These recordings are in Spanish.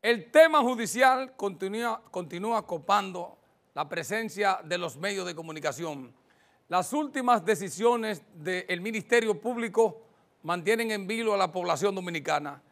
El tema judicial continúa, continúa copando la presencia de los medios de comunicación. Las últimas decisiones del Ministerio Público mantienen en vilo a la población dominicana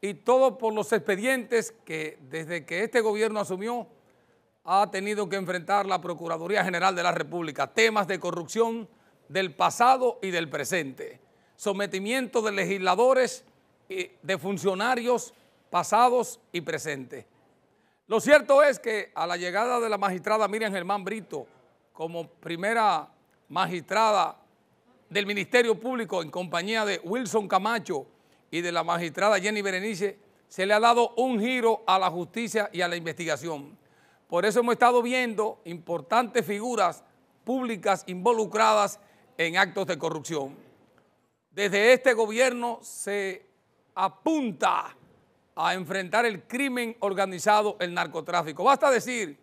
y todo por los expedientes que desde que este gobierno asumió ha tenido que enfrentar la Procuraduría General de la República, temas de corrupción del pasado y del presente, sometimiento de legisladores, y de funcionarios pasados y presentes. Lo cierto es que a la llegada de la magistrada Miriam Germán Brito como primera magistrada del Ministerio Público en compañía de Wilson Camacho y de la magistrada Jenny Berenice, se le ha dado un giro a la justicia y a la investigación. Por eso hemos estado viendo importantes figuras públicas involucradas en actos de corrupción. Desde este gobierno se apunta a enfrentar el crimen organizado, el narcotráfico. Basta decir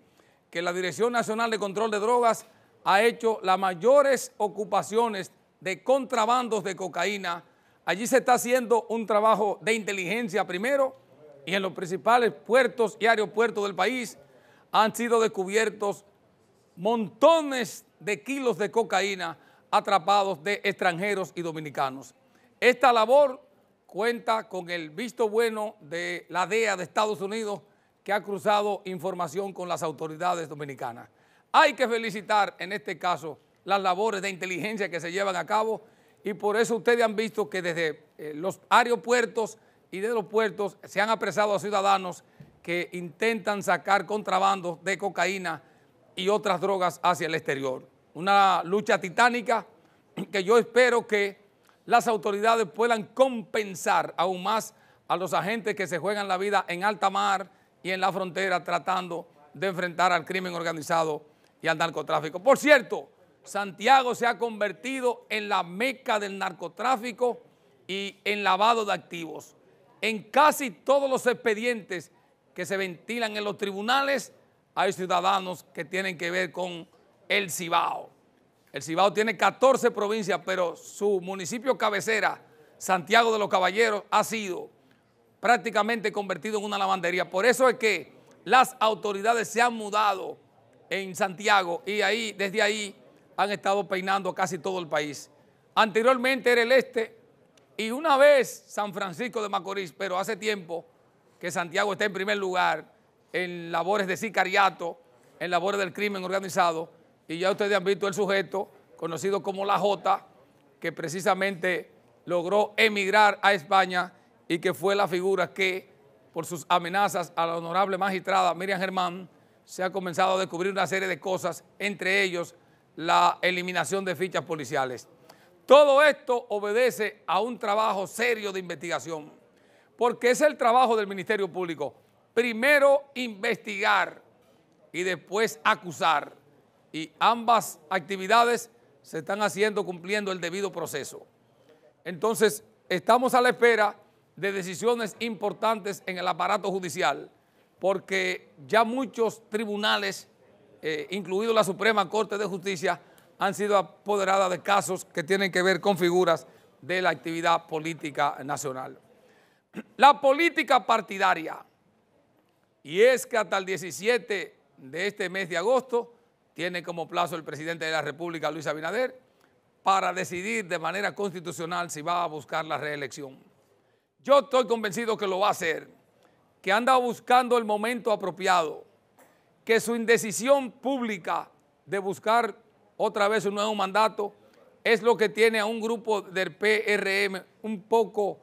que la Dirección Nacional de Control de Drogas ha hecho las mayores ocupaciones de contrabandos de cocaína. Allí se está haciendo un trabajo de inteligencia primero y en los principales puertos y aeropuertos del país han sido descubiertos montones de kilos de cocaína atrapados de extranjeros y dominicanos. Esta labor cuenta con el visto bueno de la DEA de Estados Unidos que ha cruzado información con las autoridades dominicanas. Hay que felicitar en este caso las labores de inteligencia que se llevan a cabo y por eso ustedes han visto que desde eh, los aeropuertos y de los puertos se han apresado a ciudadanos que intentan sacar contrabando de cocaína y otras drogas hacia el exterior. Una lucha titánica que yo espero que las autoridades puedan compensar aún más a los agentes que se juegan la vida en alta mar y en la frontera tratando de enfrentar al crimen organizado y al narcotráfico. Por cierto, Santiago se ha convertido en la meca del narcotráfico y en lavado de activos. En casi todos los expedientes que se ventilan en los tribunales hay ciudadanos que tienen que ver con el Cibao. El Cibao tiene 14 provincias, pero su municipio cabecera, Santiago de los Caballeros, ha sido prácticamente convertido en una lavandería. Por eso es que las autoridades se han mudado en Santiago y ahí, desde ahí han estado peinando casi todo el país. Anteriormente era el este y una vez San Francisco de Macorís, pero hace tiempo que Santiago está en primer lugar en labores de sicariato, en labores del crimen organizado y ya ustedes han visto el sujeto, conocido como la J, que precisamente logró emigrar a España y que fue la figura que, por sus amenazas a la honorable magistrada Miriam Germán, se ha comenzado a descubrir una serie de cosas, entre ellos la eliminación de fichas policiales. Todo esto obedece a un trabajo serio de investigación, porque es el trabajo del Ministerio Público. Primero investigar y después acusar y ambas actividades se están haciendo cumpliendo el debido proceso. Entonces, estamos a la espera de decisiones importantes en el aparato judicial, porque ya muchos tribunales, eh, incluido la Suprema Corte de Justicia, han sido apoderadas de casos que tienen que ver con figuras de la actividad política nacional. La política partidaria, y es que hasta el 17 de este mes de agosto, tiene como plazo el presidente de la República, Luis Abinader, para decidir de manera constitucional si va a buscar la reelección. Yo estoy convencido que lo va a hacer, que anda buscando el momento apropiado, que su indecisión pública de buscar otra vez un nuevo mandato es lo que tiene a un grupo del PRM un poco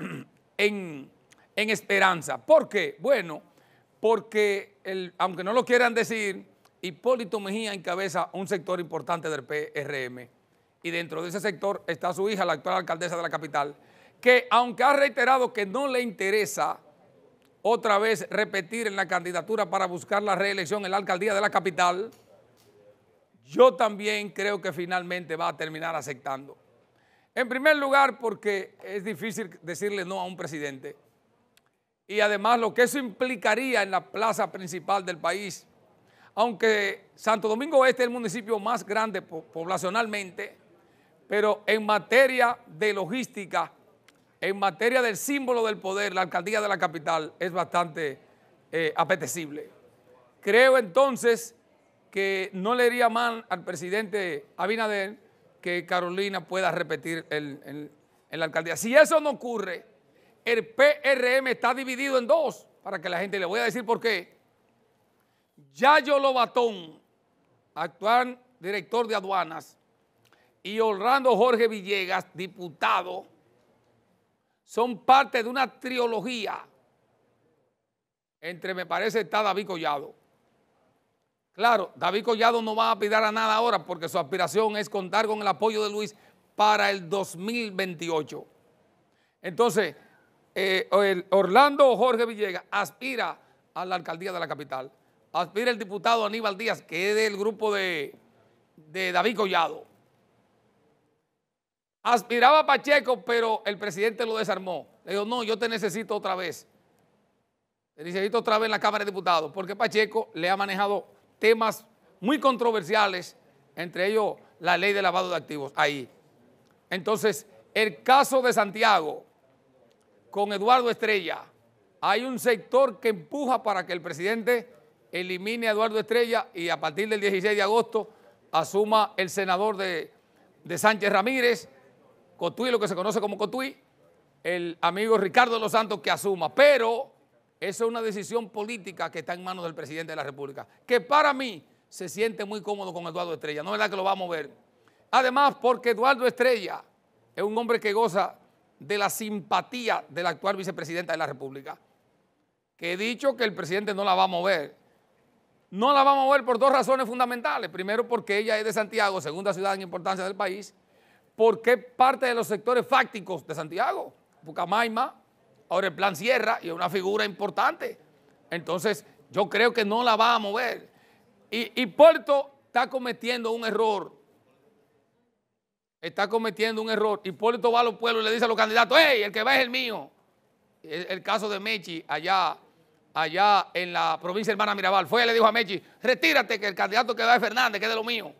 en, esperanza. ¿Por qué? Bueno, porque aunque no lo quieran decir, Hipólito Mejía encabeza un sector importante del PRM y dentro de ese sector está su hija, la actual alcaldesa de la capital, que aunque ha reiterado que no le interesa otra vez repetir en la candidatura para buscar la reelección en la alcaldía de la capital, yo también creo que finalmente va a terminar aceptando. En primer lugar, porque es difícil decirle no a un presidente. Y además lo que eso implicaría en la plaza principal del país, aunque Santo Domingo Este es el municipio más grande poblacionalmente, pero en materia de logística, en materia del símbolo del poder, la alcaldía de la capital es bastante eh, apetecible. Creo entonces que no le iría mal al presidente Abinader que Carolina pueda repetir en la alcaldía. Si eso no ocurre, el PRM está dividido en dos, para que la gente le voy a decir por qué. Yayo Lobatón, actual director de aduanas, y Orlando Jorge Villegas, diputado, son parte de una trilogía entre, me parece, está David Collado. Claro, David Collado no va a pidar a nada ahora porque su aspiración es contar con el apoyo de Luis para el 2028. Entonces, eh, Orlando Jorge Villegas aspira a la alcaldía de la capital aspira el diputado Aníbal Díaz, que es del grupo de, David Collado. Aspiraba a Pacheco, pero el presidente lo desarmó. Le dijo, no, yo te necesito otra vez. Te necesito otra vez en la Cámara de Diputados, porque Pacheco le ha manejado temas muy controversiales, entre ellos la ley de lavado de activos ahí. Entonces, el caso de Santiago con Eduardo Estrella, hay un sector que empuja para que el presidente elimine a Eduardo Estrella y a partir del 16 de agosto asuma el senador de, Sánchez Ramírez, Cotuí, lo que se conoce como Cotuí, el amigo Ricardo Los Santos que asuma. Pero eso es una decisión política que está en manos del presidente de la República, que para mí se siente muy cómodo con Eduardo Estrella. No es verdad que lo va a mover. Además, porque Eduardo Estrella es un hombre que goza de la simpatía de la actual vicepresidenta de la República, que he dicho que el presidente no la va a mover. No la vamos a mover por dos razones fundamentales. Primero, porque ella es de Santiago, segunda ciudad en importancia del país. Porque parte de los sectores fácticos de Santiago, Pucamaima, ahora el Plan Sierra, y es una figura importante. Entonces, yo creo que no la va a mover. Y, y Puerto está cometiendo un error. Está cometiendo un error. Y Puerto va a los pueblos y le dice a los candidatos, ¡Ey, el que va es el mío. el caso de Mechi allá allá en la provincia hermana Mirabal, fue y le dijo a Mechi, retírate que el candidato que va es Fernández, que es de lo mío.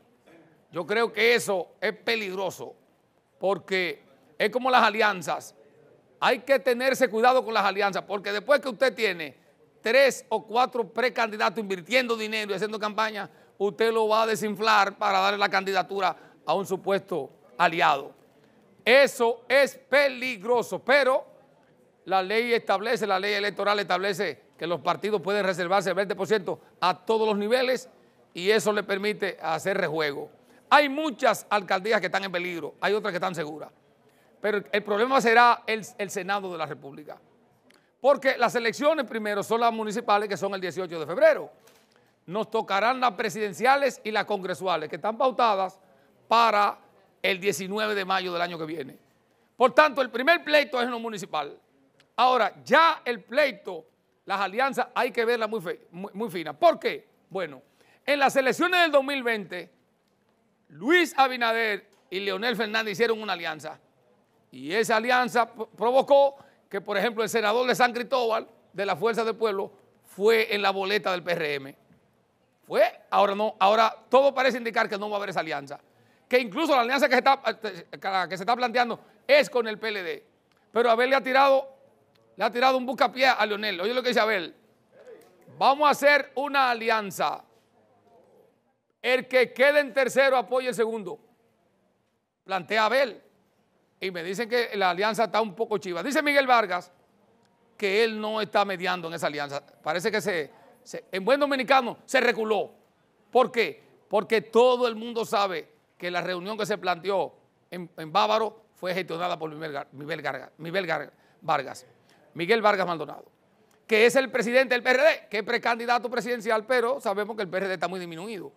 Yo creo que eso es peligroso, porque es como las alianzas. Hay que tenerse cuidado con las alianzas, porque después que usted tiene tres o cuatro precandidatos invirtiendo dinero y haciendo campaña, usted lo va a desinflar para darle la candidatura a un supuesto aliado. Eso es peligroso, pero la ley establece, la ley electoral establece que los partidos pueden reservarse el 20% a todos los niveles y eso le permite hacer rejuego. Hay muchas alcaldías que están en peligro, hay otras que están seguras, pero el problema será el, Senado de la República, porque las elecciones primero son las municipales que son el 18 de febrero. Nos tocarán las presidenciales y las congresuales que están pautadas para el 19 de mayo del año que viene. Por tanto, el primer pleito es en lo municipal. Ahora, ya el pleito las alianzas hay que verlas muy, muy, finas. ¿Por qué? Bueno, en las elecciones del 2020, Luis Abinader y Leonel Fernández hicieron una alianza. Y esa alianza provocó que, por ejemplo, el senador de San Cristóbal, de la Fuerza del Pueblo, fue en la boleta del PRM. Fue, ahora no, ahora todo parece indicar que no va a haber esa alianza. Que incluso la alianza que se está, eh, que se está planteando es con el PLD. Pero haberle ha tirado le ha tirado un bucapié a Leonel. Oye lo que dice Abel. Vamos a hacer una alianza. El que quede en tercero apoya el segundo. Plantea Abel. Y me dicen que la alianza está un poco chiva. Dice Miguel Vargas que él no está mediando en esa alianza. Parece que se, en buen dominicano se reculó. ¿Por qué? Porque todo el mundo sabe que la reunión que se planteó en, Bávaro fue gestionada por Miguel, Vargas. Miguel Vargas Maldonado, que es el presidente del PRD, que es precandidato presidencial, pero sabemos que el PRD está muy disminuido.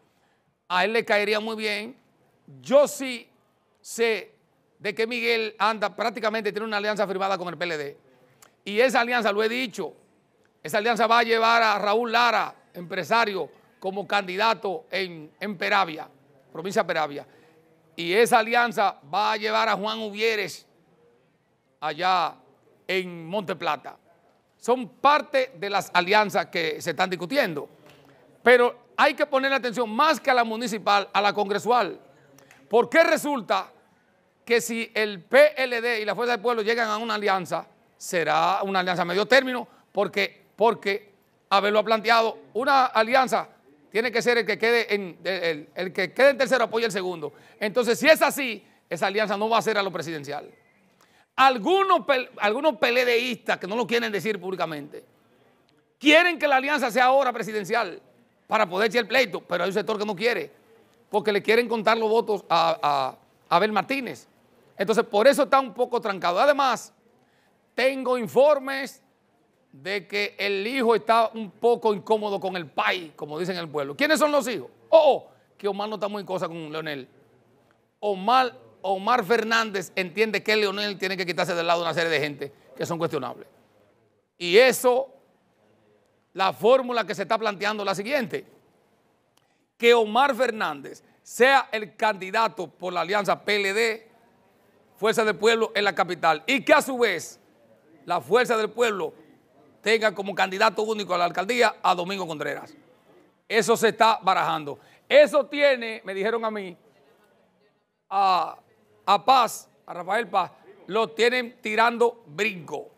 A él le caería muy bien. Yo sí sé de que Miguel anda prácticamente, tiene una alianza firmada con el PLD. Y esa alianza, lo he dicho, esa alianza va a llevar a Raúl Lara, empresario, como candidato en, Peravia, provincia Peravia. Y esa alianza va a llevar a Juan Uvieres allá en Monte Plata. Son parte de las alianzas que se están discutiendo. Pero hay que poner atención más que a la municipal, a la congresual. Porque resulta que si el PLD y la Fuerza del Pueblo llegan a una alianza, será una alianza a medio término, porque, porque haberlo ha planteado, una alianza tiene que ser el que quede en el, el que quede en tercero apoya el segundo. Entonces, si es así, esa alianza no va a ser a lo presidencial. Algunos, algunos peledeístas que no lo quieren decir públicamente, quieren que la alianza sea ahora presidencial para poder echar el pleito, pero hay un sector que no quiere, porque le quieren contar los votos a, Abel Martínez. Entonces, por eso está un poco trancado. Además, tengo informes de que el hijo está un poco incómodo con el país, como dicen en el pueblo. ¿Quiénes son los hijos? Oh, oh que Omar no está muy cosa con Leonel. Omar Omar Fernández entiende que Leonel tiene que quitarse del lado una serie de gente que son cuestionables. Y eso, la fórmula que se está planteando es la siguiente, que Omar Fernández sea el candidato por la alianza PLD, Fuerza del Pueblo en la capital, y que a su vez la Fuerza del Pueblo tenga como candidato único a la alcaldía a Domingo Contreras. Eso se está barajando. Eso tiene, me dijeron a mí, a a Paz, a Rafael Paz, lo tienen tirando brinco.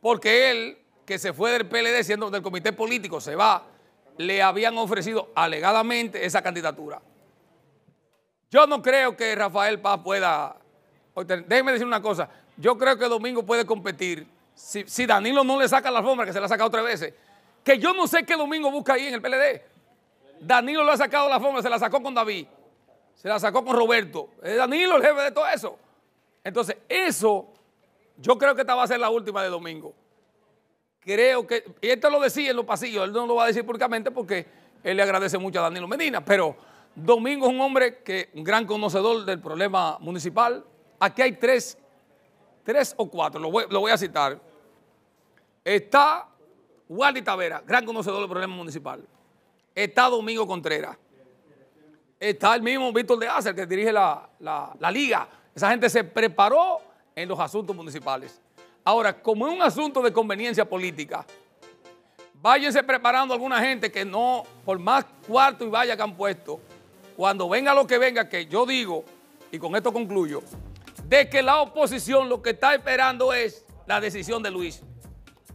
Porque él, que se fue del PLD, siendo del comité político, se va, le habían ofrecido alegadamente esa candidatura. Yo no creo que Rafael Paz pueda... Déjenme decir una cosa. Yo creo que Domingo puede competir. Si, si Danilo no le saca la alfombra, que se la ha sacado tres veces. Que yo no sé qué Domingo busca ahí en el PLD. Danilo lo ha sacado la alfombra, se la sacó con David. Se la sacó con Roberto. Es Danilo el jefe de todo eso. Entonces, eso, yo creo que esta va a ser la última de domingo. Creo que, y esto lo decía en los pasillos, él no lo va a decir públicamente porque él le agradece mucho a Danilo Medina, pero Domingo es un hombre que, un gran conocedor del problema municipal. Aquí hay tres, tres o cuatro, lo voy, a citar. Está Wally Tavera, gran conocedor del problema municipal. Está Domingo Contreras está el mismo Víctor de Acer que dirige la, liga. Esa gente se preparó en los asuntos municipales. Ahora, como es un asunto de conveniencia política, váyanse preparando alguna gente que no, por más cuarto y vaya que han puesto, cuando venga lo que venga, que yo digo, y con esto concluyo, de que la oposición lo que está esperando es la decisión de Luis.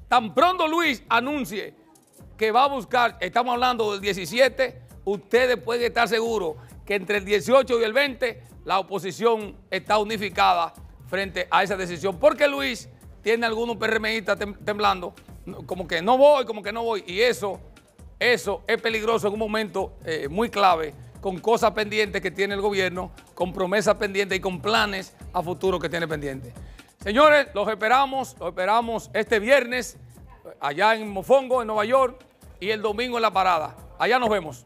Tan pronto Luis anuncie que va a buscar, estamos hablando del 17 ustedes pueden estar seguros que entre el 18 y el 20 la oposición está unificada frente a esa decisión. Porque Luis tiene algunos PRMistas temblando, como que no voy, como que no voy. Y eso, eso es peligroso en un momento eh, muy clave, con cosas pendientes que tiene el gobierno, con promesas pendientes y con planes a futuro que tiene pendientes. Señores, los esperamos, los esperamos este viernes eh, allá en Mofongo, en Nueva York, y el domingo en la parada. Allá nos vemos.